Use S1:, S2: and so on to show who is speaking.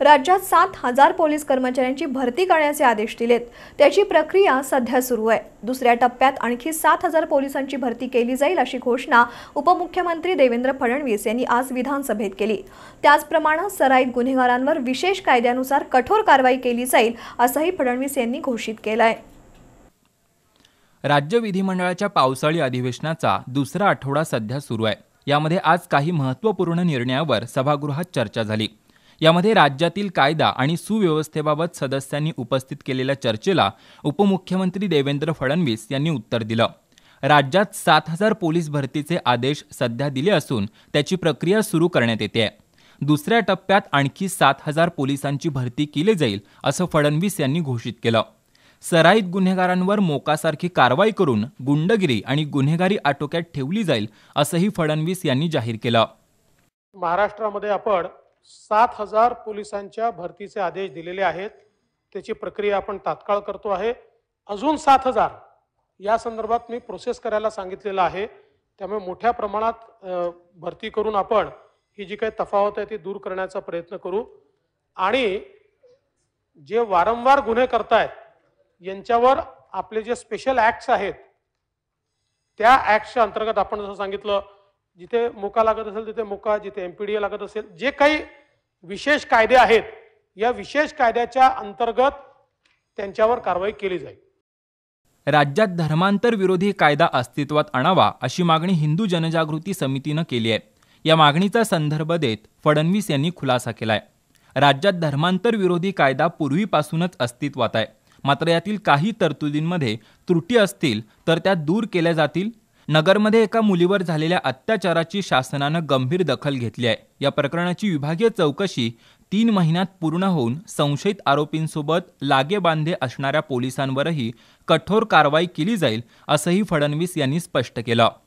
S1: राज्यात सात हजार पोलीस कर्मचाऱ्यांची भरती करण्याचे आदेश दिलेत त्याची प्रक्रिया सध्या सुरू आहे दुसऱ्या टप्प्यात आणखी सात हजार पोलिसांची भरती केली जाईल अशी घोषणा उपमुख्यमंत्री देवेंद्र फडणवीस यांनी आज विधानसभेत केली त्याचप्रमाणे सराईत गुन्हेगारांवर विशेष कायद्यानुसार कठोर कारवाई केली जाईल असंही फडणवीस यांनी घोषित केलं आहे
S2: राज्य विधिमंडळाच्या पावसाळी अधिवेशनाचा दुसरा आठवडा सध्या सुरू आहे यामध्ये आज काही महत्त्वपूर्ण निर्णयावर सभागृहात चर्चा झाली यामध्ये राज्यातील कायदा आणि सुव्यवस्थेबाबत सदस्यांनी उपस्थित केलेल्या चर्चेला उपमुख्यमंत्री देवेंद्र फडणवीस यांनी उत्तर दिलं राज्यात सात हजार पोलीस भरतीचे आदेश सध्या दिले असून त्याची प्रक्रिया सुरू करण्यात येते दुसऱ्या टप्प्यात आणखी सात हजार पोलिसांची भरती केली जाईल असं फडणवीस यांनी घोषित केलं सराईत गुन्हेगारांवर मोकासारखी कारवाई करून गुंडगिरी आणि गुन्हेगारी आटोक्यात ठेवली जाईल असंही फडणवीस यांनी जाहीर केलं
S3: महाराष्ट्रामध्ये आपण सात हजार पोलिसांच्या भरतीचे आदेश दिलेले आहेत त्याची प्रक्रिया आपण तात्काळ करतो आहे अजून सात हजार या संदर्भात मी प्रोसेस करायला सांगितलेलं आहे त्यामुळे मोठ्या प्रमाणात भरती करून आपण ही जी काही तफावत आहे ती दूर करण्याचा प्रयत्न करू आणि जे वारंवार गुन्हे करतायत यांच्यावर आपले जे स्पेशल ऍक्ट्स आहेत त्या ऍक्टच्या अंतर्गत आपण जसं सांगितलं जिथे मोका लागत असेल तिथे मोका जिथे ए लागत असेल जे काही विशेष कायदे आहेत या विशेष कायद्याच्या अंतर्गत त्यांच्यावर कारवाई केली जाईल
S2: राज्यात धर्मांतर विरोधी कायदा अस्तित्वात आणावा अशी मागणी हिंदू जनजागृती समितीनं केली आहे या मागणीचा संदर्भ देत फडणवीस यांनी खुलासा केलाय राज्यात धर्मांतर विरोधी कायदा पूर्वीपासूनच अस्तित्वात आहे मात्र यातील काही तरतुदींमध्ये त्रुटी असतील तर त्या दूर केल्या जातील नगरमध्ये एका मुलीवर झालेल्या अत्याचाराची शासनानं गंभीर दखल घेतली आहे या प्रकरणाची विभागीय चौकशी तीन महिन्यात पूर्ण होऊन संशयित आरोपींसोबत लागेबांधे असणाऱ्या पोलिसांवरही कठोर कारवाई केली जाईल असंही फडणवीस यांनी स्पष्ट केलं